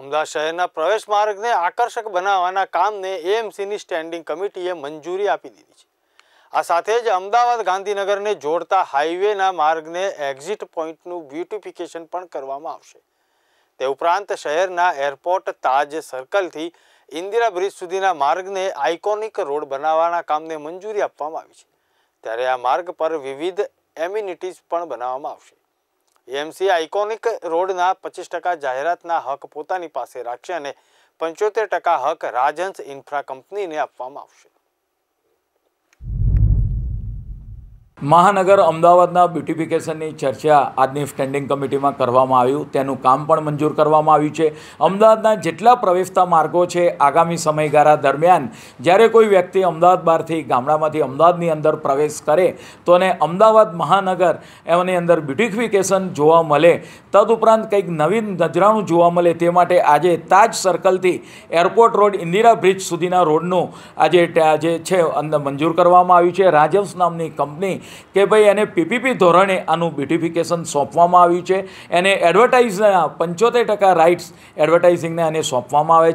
અમદાવાદ શહેરના પ્રવેશ માર્ગને આકર્ષક બનાવવાના કામને એએમસીની સ્ટેન્ડિંગ કમિટીએ મંજૂરી આપી દીધી છે આ સાથે જ અમદાવાદ ગાંધીનગરને જોડતા હાઈવેના માર્ગને એક્ઝિટ પોઈન્ટનું બ્યુટિફિકેશન પણ કરવામાં આવશે તે ઉપરાંત શહેરના એરપોર્ટ તાજ સર્કલથી ઇન્દિરા બ્રિજ સુધીના માર્ગને આઇકોનિક રોડ બનાવવાના કામને મંજૂરી આપવામાં આવી છે ત્યારે આ માર્ગ પર વિવિધ એમ્યુનિટીઝ પણ બનાવવામાં આવશે એમસી આઇકોનિક રોડના પચીસ ટકા જાહેરાતના હક પોતાની પાસે રાખશે અને પંચોતેર ટકા હક રાજહંસ ઇન્ફ્રા કંપનીને આપવામાં આવશે મહાનગર અમદાવાદના બ્યુટિફિકેશનની ચર્ચા આજની સ્ટેન્ડિંગ કમિટીમાં કરવામાં આવ્યું તેનું કામ પણ મંજૂર કરવામાં આવ્યું છે અમદાવાદના જેટલા પ્રવેશતા માર્ગો છે આગામી સમયગાળા દરમિયાન જ્યારે કોઈ વ્યક્તિ અમદાવાદ બહારથી ગામડામાંથી અમદાવાદની અંદર પ્રવેશ કરે તો એને અમદાવાદ મહાનગર એની અંદર બ્યુટિફિકેશન જોવા મળે તદુપરાંત કંઈક નવીન નજરાણું જોવા મળે તે માટે આજે તાજ સર્કલથી એરપોર્ટ રોડ ઇન્દિરા બ્રિજ સુધીના રોડનું આજે જે છે અંદર મંજૂર કરવામાં આવ્યું છે રાજેશ નામની કંપની કે ભાઈ એને પીપીપી ધોરણે આનું બ્યુટિફિકેશન સોંપવામાં આવ્યું છે એને એડવર્ટાઇઝના પંચોતેર ટકા રાઇટ્સ એડવર્ટાઇઝિંગને એને સોંપવામાં આવે છે